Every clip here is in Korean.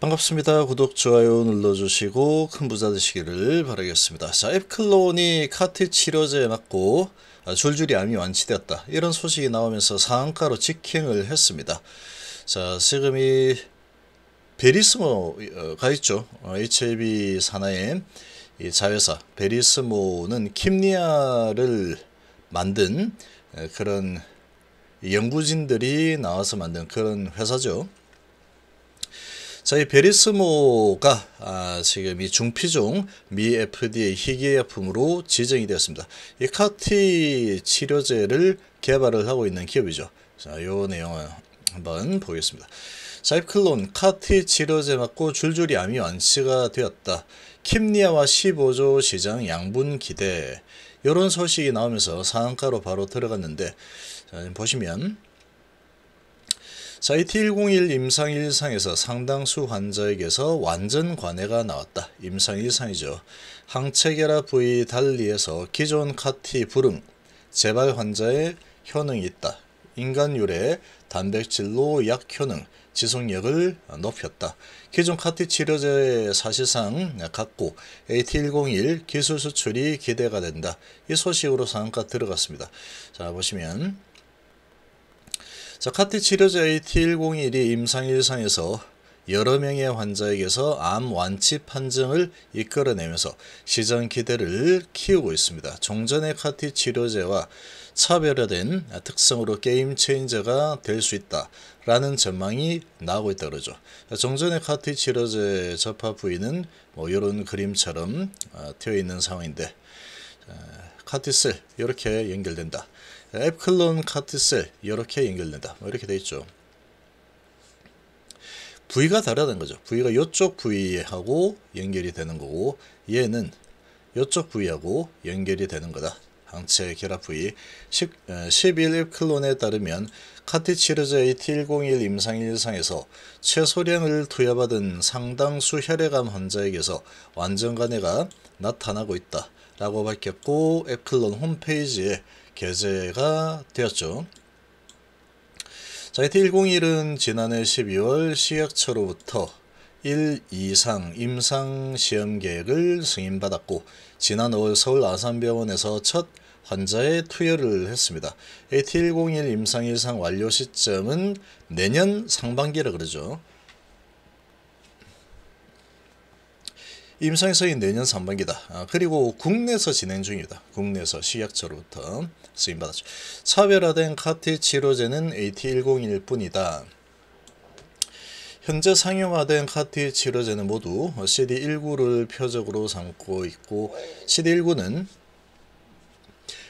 반갑습니다. 구독, 좋아요 눌러주시고 큰 부자 되시기를 바라겠습니다. 자, 앱클론이 카트 치료제에 맞고 줄줄이 암이 완치되었다. 이런 소식이 나오면서 상한가로 직행을 했습니다. 자, 지금 이 베리스모가 어, 있죠. 어, HIV 산하의 이 자회사 베리스모는 킴리아를 만든 그런 연구진들이 나와서 만든 그런 회사죠. 자, 이 베리스모가 아, 지금 이 중피종 미 FDA 희귀약품으로 지정이 되었습니다. 이 카티 치료제를 개발을 하고 있는 기업이죠. 자, 요 내용을 한번 보겠습니다. 사이클론 카티 치료제 맞고 줄줄이 암이 완치가 되었다. 킴니아와 15조 시장 양분 기대. 이런 소식이 나오면서 상한가로 바로 들어갔는데 자, 보시면 자, 이T101 임상 일상에서 상당수 환자에게서 완전 관해가 나왔다. 임상 1상이죠. 항체결합 부위 달리에서 기존 카티 불응, 재발 환자의 효능이 있다. 인간 유래 단백질로 약 효능, 지속력을 높였다. 기존 카티 치료제 사실상 갖고 AT101 기술 수출이 기대가 된다. 이 소식으로 상한가 들어갔습니다. 자 보시면 자, 카티 치료제 AT1021이 임상일상에서 여러 명의 환자에게서 암 완치 판정을 이끌어내면서 시장 기대를 키우고 있습니다. 종전의 카티 치료제와 차별화된 특성으로 게임 체인저가 될 수 있다라는 전망이 나오고 있다 그러죠. 종전의 카티 치료제 접합 부위는 뭐 이런 그림처럼 튀어 있는 상황인데 어, 카티셀 이렇게 연결된다. 에클론 카트셀 이렇게 연결된다 뭐 이렇게 돼 있죠 부위가 다르다는 거죠 부위가 이쪽 부위하고 연결이 되는 거고 얘는 이쪽 부위하고 연결이 되는 거다 항체 결합 부위 10, 11 앱클론에 따르면 카티치르제 AT101 임상일상에서 최소량을 투여받은 상당수 혈액암 환자에게서 완전 간해가 나타나고 있다 라고 밝혔고 에클론 홈페이지에 게재가 되었죠. 자, IT101은 지난해 12월 시약처로부터 1 이상 임상 시험 계획을 승인받았고 지난 5월 서울 아산병원에서 첫 환자의 투여를 했습니다. AT101 임상 예상 완료 시점은 내년 상반기라 그러죠. 임상에서의 내년 상반기다. 아, 그리고 국내에서 진행 중이다. 국내에서 시약처로부터 쓰임받았죠. 차별화된 카티 치료제는 AT101 뿐이다. 현재 상용화된 카티 치료제는 모두 CD19를 표적으로 삼고 있고 CD19는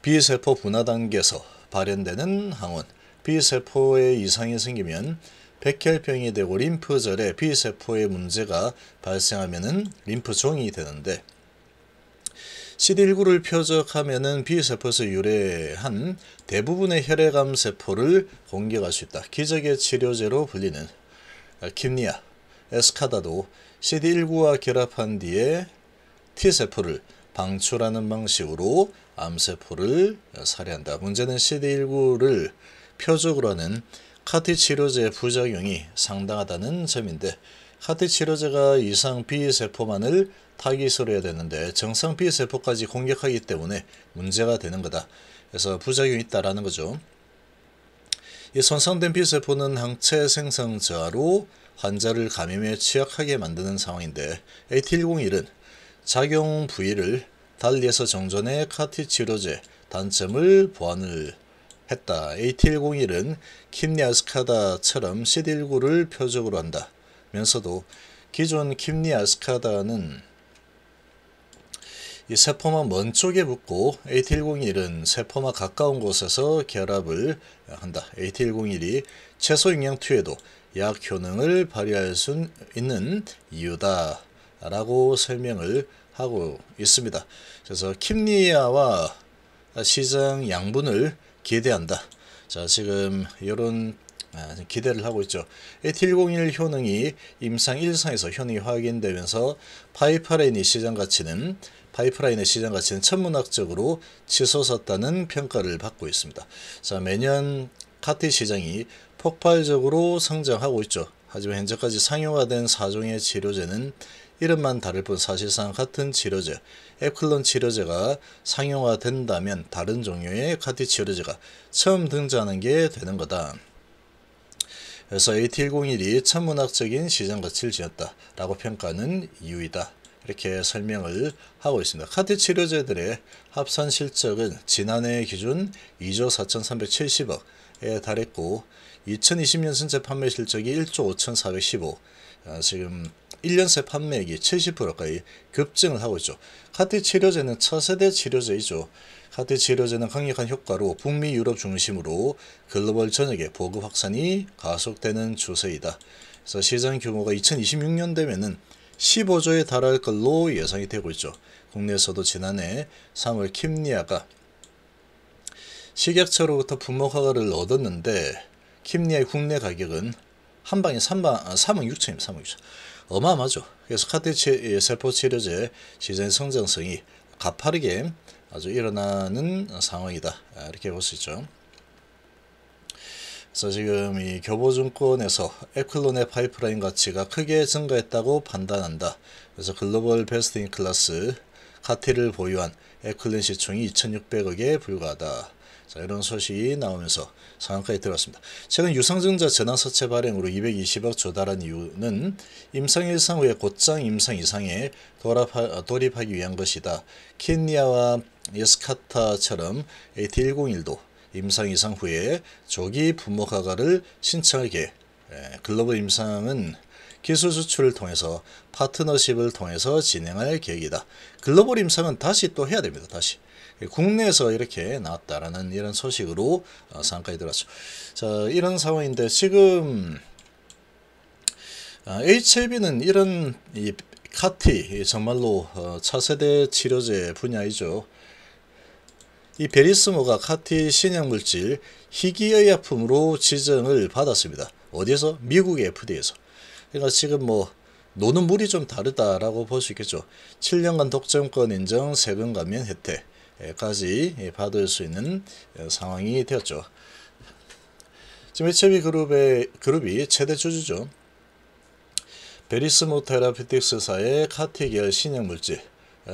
B세포 분화 단계에서 발현되는 항원, B세포에 이상이 생기면 백혈병이 되고 림프절에 B세포의 문제가 발생하면은 림프종이 되는데 CD19를 표적하면은 B세포에서 유래한 대부분의 혈액암 세포를 공격할 수 있다. 기적의 치료제로 불리는 아, 킴니아, 에스카다도 CD19와 결합한 뒤에 T세포를 방출하는 방식으로 암세포를 살해한다. 문제는 CD19를 표적으로 하는 카티 치료제 부작용이 상당하다는 점인데 카티 치료제가 이상 B세포만을 타깃으로 해야 되는데 정상 B세포까지 공격하기 때문에 문제가 되는 거다. 그래서 부작용이 있다라는 거죠. 이 손상된 B세포는 항체 생성 저하로 환자를 감염에 취약하게 만드는 상황인데 AT101은 작용 부위를 달리해서 정전의 카티 치료제 단점을 보완을 했다. AT101은 킴리아스카다처럼 CD19를 표적으로 한다. 면서도 기존 킴리아스카다는 이 세포만 먼 쪽에 붙고 AT101은 세포만 가까운 곳에서 결합을 한다. AT101이 채소 영양투에도 약 효능을 발휘할 수 있는 이유다. 라고 설명을 하고 있습니다. 그래서 킴리아와 시장 양분을 기대한다. 자 지금 이런 아, 기대를 하고 있죠. AT101 효능이 임상 1상에서 효능이 확인되면서 파이프라인의 시장 가치는 파이프라인의 시장 가치는 천문학적으로 치솟았다는 평가를 받고 있습니다. 자 매년 카트 시장이 폭발적으로 성장하고 있죠. 하지만 현재까지 상용화 된 4종의 치료제는 이름만 다를 뿐 사실상 같은 치료제, 에클론 치료제가 상용화된다면 다른 종류의 카티 치료제가 처음 등장하는 게 되는 거다. 그래서 AT101이 천문학적인 시장 가치를 지녔다 라고 평가는 이유이다. 이렇게 설명을 하고 있습니다. 카드 치료제들의 합산 실적은 지난해 기준 2조 4,370억, 1,400억에 달했고 2020년 순제 판매 실적이 1조 5,415 아, 지금 1년새 판매액이 70%가까지 급증을 하고 있죠. 카트 치료제는 차세대 치료제이죠. 카트 치료제는 강력한 효과로 북미 유럽 중심으로 글로벌 전역에 보급 확산이 가속되는 추세이다. 그래서 시장 규모가 2026년 되면은 15조에 달할 걸로 예상이 되고 있죠. 국내에서도 지난해 3월 킴리아가 식약처로부터 분모 허가를 얻었는데 킴리의 국내 가격은 한 방에 3억 아, 6천입니다. 3억 6천. 어마어마하죠. 그래서 카테 세포치료제 예, 시장 성장성이 가파르게 아주 일어나는 상황이다. 아, 이렇게 볼 수 있죠. 그래서 지금 이 교보증권에서 에클론의 파이프라인 가치가 크게 증가했다고 판단한다. 그래서 글로벌 베스트 인 클래스 카티를 보유한 에클린 시총이 2,600억에 불과하다. 자, 이런 소식이 나오면서 상한가에 들어왔습니다. 최근 유상증자 전환사채 발행으로 220억 조달한 이유는 임상 일상 후에 곧장 임상 이상에 돌입하, 기 위한 것이다. 케니아와 예스카타처럼 AT101도 임상 이상 후에 조기 분모 허가를 신청하게 글로벌 임상은 기술 수출을 통해서 파트너십을 통해서 진행할 계획이다. 글로벌 임상은 다시 또 해야 됩니다. 다시. 국내에서 이렇게 나왔다라는 이런 소식으로 어, 상가에 들었죠. 자, 이런 상황인데 지금 어, HIV는 이런 이 카티 정말로 어, 차세대 치료제 분야이죠. 이 베리스모가 카티 신약물질 희귀의약품으로 지정을 받았습니다. 어디에서? 미국 FDA에서. 그러니까 지금 뭐 노는 물이 좀 다르다라고 볼 수 있겠죠. 7년간 독점권 인정 세금 감면 혜택. 까지 예, 받을 수 있는 어, 상황이 되었죠. 지금 HB 그룹의 그룹이 최대 주주죠. 베리스 모테라피틱스사의 카티 계 신약 물질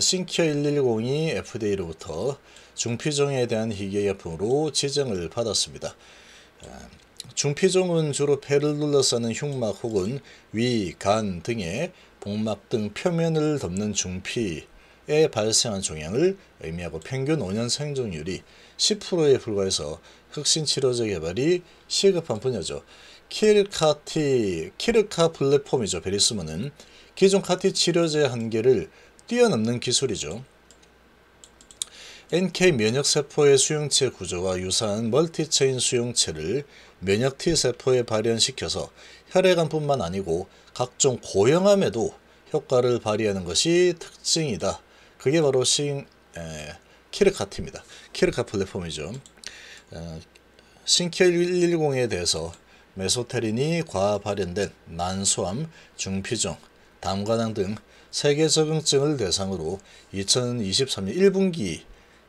싱키어 110이 FDA로부터 중피종에 대한 희귀약품으로 지정을 받았습니다. 어, 중피종은 주로 폐를 눌러싸는 흉막 혹은 위, 간 등의 복막 등 표면을 덮는 중피 에 발생한 종양을 의미하고 평균 5년 생존율이 10%에 불과해서 흑신 치료제 개발이 시급한 분야죠. 키르카티, 키르카 플랫폼이죠. 베리스문은 기존 카티 치료제 의 한계를 뛰어넘는 기술이죠. NK 면역세포의 수용체 구조와 유사한 멀티체인 수용체를 면역 T세포에 발현시켜서 혈액암뿐만 아니고 각종 고형암에도 효과를 발휘하는 것이 특징이다. 그게 바로 싱 에, 키르카트입니다. 키르카 플랫폼이죠. 싱켜 110에 대해서 메소테린이 과화 발현된 난소암, 중피종, 담관항 등 세계 적응증을 대상으로 2023년 1분기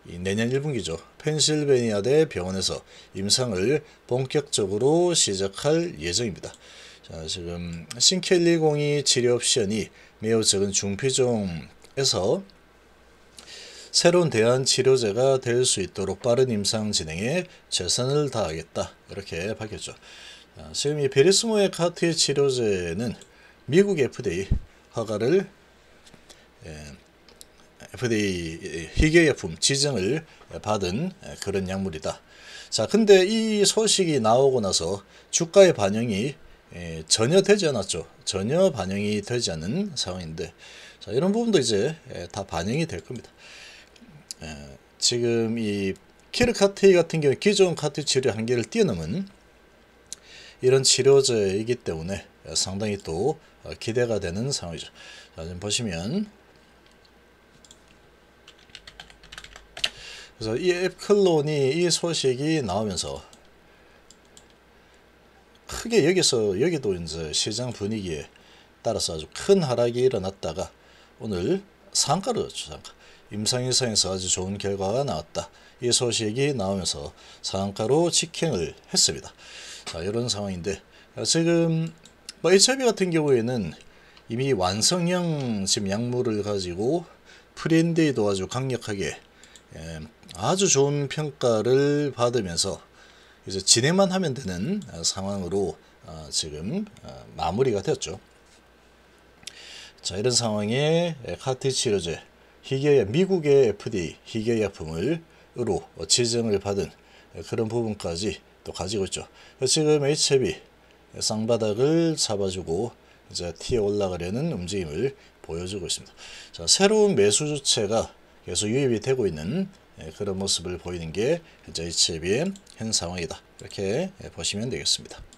내년 1분기죠. 펜실베니아대 병원에서 임상을 본격적으로 시작할 예정입니다. 자, 지금 신켈1 0이 치료 옵션이 매우 적은 중피종에서 새로운 대안 치료제가 될 수 있도록 빠른 임상 진행에 최선을 다하겠다. 이렇게 밝혔죠. 아, 지금 이 베리스모의 카트 치료제는 미국 FDA 허가를 FDA 희귀약품 지정을 받은 그런 약물이다. 자, 근데 이 소식이 나오고 나서 주가의 반영이 전혀 되지 않았죠. 전혀 반영이 되지 않은 상황인데, 자, 이런 부분도 이제 다 반영이 될 겁니다. 예, 지금 이 키르카테이 같은 경우 기존 카트 치료 한계를 뛰어넘은 이런 치료제이기 때문에 상당히 또 어, 기대가 되는 상황이죠. 자, 지금 보시면 그래서 이 앱클론이 이 소식이 나오면서 크게 여기서 여기도 이제 시장 분위기에 따라서 아주 큰 하락이 일어났다가 오늘 상가로 줬 상가. 임상위성에서 아주 좋은 결과가 나왔다. 이 소식이 나오면서 상한가로 직행을 했습니다. 자 이런 상황인데 아, 지금 뭐 HIV 같은 경우에는 이미 완성형 지금 약물을 가지고 프린데이도 아주 강력하게 예, 아주 좋은 평가를 받으면서 이제 진행만 하면 되는 아, 상황으로 아, 지금 마무리가 되었죠. 자 이런 상황에 예, 카트 치료제 희귀의 미국의 FDA 희귀약품으로 지정을 받은 그런 부분까지 또 가지고 있죠. 지금 HB 쌍바닥을 잡아주고 이제 티에 올라가려는 움직임을 보여주고 있습니다. 자, 새로운 매수 주체가 계속 유입이 되고 있는 예, 그런 모습을 보이는 게 이제 HBM 현 상황이다. 이렇게 예, 보시면 되겠습니다.